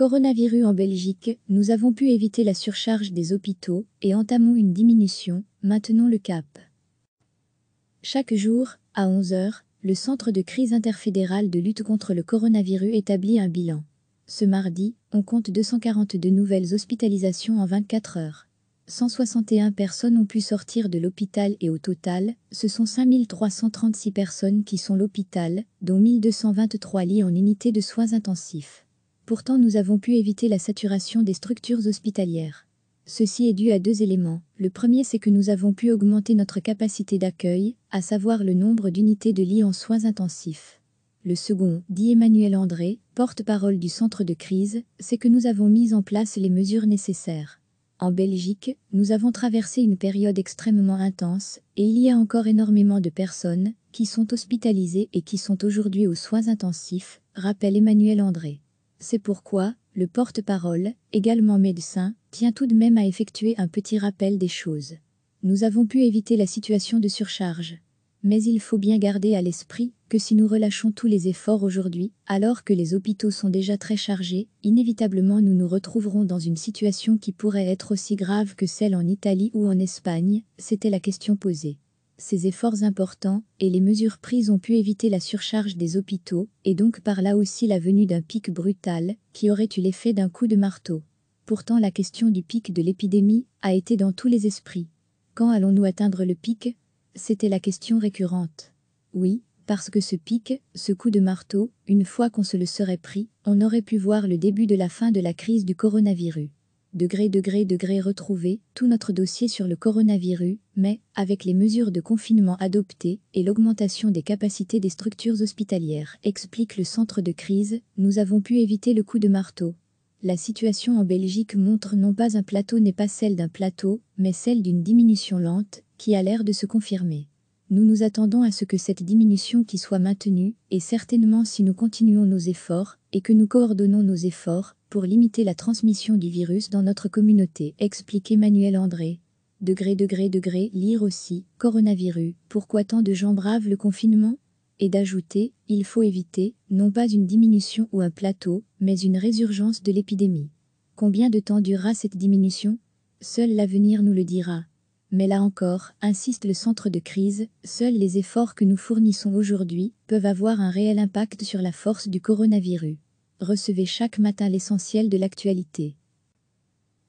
coronavirus en Belgique, nous avons pu éviter la surcharge des hôpitaux et entamons une diminution, maintenant le cap. Chaque jour, à 11h, le Centre de crise interfédérale de lutte contre le coronavirus établit un bilan. Ce mardi, on compte 242 nouvelles hospitalisations en 24 heures. 161 personnes ont pu sortir de l'hôpital et au total, ce sont 5336 personnes qui sont l'hôpital, dont 1223 lits en unité de soins intensifs. Pourtant nous avons pu éviter la saturation des structures hospitalières. Ceci est dû à deux éléments. Le premier c'est que nous avons pu augmenter notre capacité d'accueil, à savoir le nombre d'unités de lits en soins intensifs. Le second, dit Emmanuel André, porte-parole du centre de crise, c'est que nous avons mis en place les mesures nécessaires. En Belgique, nous avons traversé une période extrêmement intense, et il y a encore énormément de personnes qui sont hospitalisées et qui sont aujourd'hui aux soins intensifs, rappelle Emmanuel André. C'est pourquoi, le porte-parole, également médecin, tient tout de même à effectuer un petit rappel des choses. Nous avons pu éviter la situation de surcharge. Mais il faut bien garder à l'esprit que si nous relâchons tous les efforts aujourd'hui, alors que les hôpitaux sont déjà très chargés, inévitablement nous nous retrouverons dans une situation qui pourrait être aussi grave que celle en Italie ou en Espagne, c'était la question posée ces efforts importants et les mesures prises ont pu éviter la surcharge des hôpitaux et donc par là aussi la venue d'un pic brutal qui aurait eu l'effet d'un coup de marteau. Pourtant la question du pic de l'épidémie a été dans tous les esprits. Quand allons-nous atteindre le pic C'était la question récurrente. Oui, parce que ce pic, ce coup de marteau, une fois qu'on se le serait pris, on aurait pu voir le début de la fin de la crise du coronavirus degré degré degré retrouvé tout notre dossier sur le coronavirus, mais, avec les mesures de confinement adoptées et l'augmentation des capacités des structures hospitalières, explique le centre de crise, nous avons pu éviter le coup de marteau. La situation en Belgique montre non pas un plateau n'est pas celle d'un plateau, mais celle d'une diminution lente, qui a l'air de se confirmer. Nous nous attendons à ce que cette diminution qui soit maintenue, et certainement si nous continuons nos efforts, et que nous coordonnons nos efforts, pour limiter la transmission du virus dans notre communauté, explique Emmanuel André. Degré, degré, degré, lire aussi, coronavirus, pourquoi tant de gens bravent le confinement Et d'ajouter, il faut éviter, non pas une diminution ou un plateau, mais une résurgence de l'épidémie. Combien de temps durera cette diminution Seul l'avenir nous le dira. Mais là encore, insiste le centre de crise, seuls les efforts que nous fournissons aujourd'hui peuvent avoir un réel impact sur la force du coronavirus recevez chaque matin l'essentiel de l'actualité.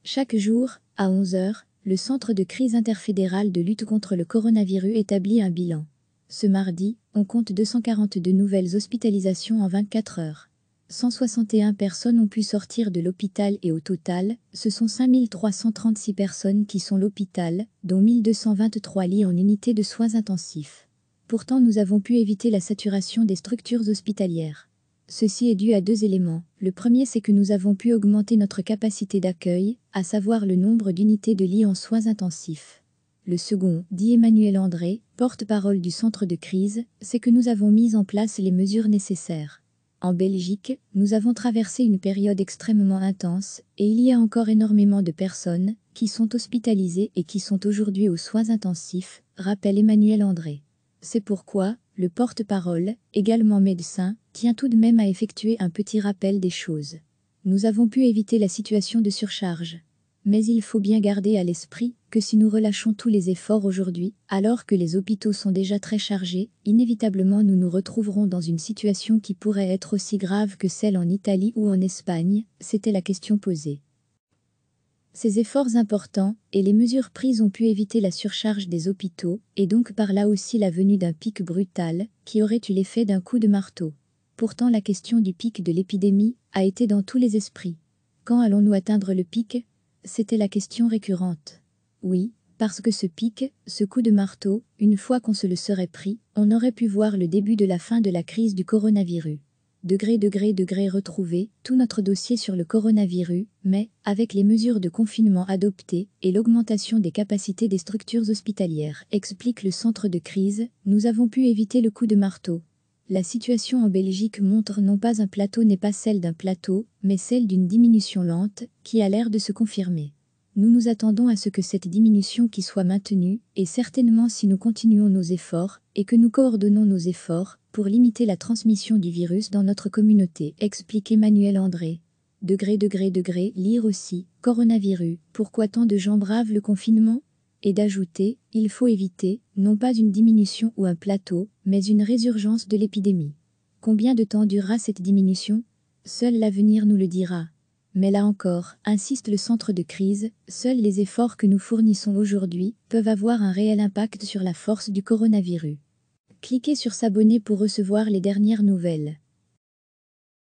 Chaque jour, à 11h, le Centre de crise interfédérale de lutte contre le coronavirus établit un bilan. Ce mardi, on compte 242 nouvelles hospitalisations en 24 heures. 161 personnes ont pu sortir de l'hôpital et au total, ce sont 5336 personnes qui sont l'hôpital, dont 1223 lits en unité de soins intensifs. Pourtant nous avons pu éviter la saturation des structures hospitalières. Ceci est dû à deux éléments. Le premier, c'est que nous avons pu augmenter notre capacité d'accueil, à savoir le nombre d'unités de lits en soins intensifs. Le second, dit Emmanuel André, porte-parole du centre de crise, c'est que nous avons mis en place les mesures nécessaires. En Belgique, nous avons traversé une période extrêmement intense, et il y a encore énormément de personnes qui sont hospitalisées et qui sont aujourd'hui aux soins intensifs, rappelle Emmanuel André. C'est pourquoi, le porte-parole, également médecin, tient tout de même à effectuer un petit rappel des choses. Nous avons pu éviter la situation de surcharge. Mais il faut bien garder à l'esprit que si nous relâchons tous les efforts aujourd'hui, alors que les hôpitaux sont déjà très chargés, inévitablement nous nous retrouverons dans une situation qui pourrait être aussi grave que celle en Italie ou en Espagne, c'était la question posée. Ces efforts importants et les mesures prises ont pu éviter la surcharge des hôpitaux, et donc par là aussi la venue d'un pic brutal, qui aurait eu l'effet d'un coup de marteau. Pourtant la question du pic de l'épidémie a été dans tous les esprits. Quand allons-nous atteindre le pic C'était la question récurrente. Oui, parce que ce pic, ce coup de marteau, une fois qu'on se le serait pris, on aurait pu voir le début de la fin de la crise du coronavirus. Degré, degré, degré retrouvé, tout notre dossier sur le coronavirus, mais, avec les mesures de confinement adoptées et l'augmentation des capacités des structures hospitalières, explique le centre de crise, nous avons pu éviter le coup de marteau. La situation en Belgique montre non pas un plateau n'est pas celle d'un plateau, mais celle d'une diminution lente, qui a l'air de se confirmer. Nous nous attendons à ce que cette diminution qui soit maintenue, et certainement si nous continuons nos efforts, et que nous coordonnons nos efforts, pour limiter la transmission du virus dans notre communauté, explique Emmanuel André. Degré, degré, degré, lire aussi, coronavirus, pourquoi tant de gens bravent le confinement et d'ajouter « il faut éviter, non pas une diminution ou un plateau, mais une résurgence de l'épidémie ». Combien de temps durera cette diminution Seul l'avenir nous le dira. Mais là encore, insiste le centre de crise, seuls les efforts que nous fournissons aujourd'hui peuvent avoir un réel impact sur la force du coronavirus. Cliquez sur s'abonner pour recevoir les dernières nouvelles.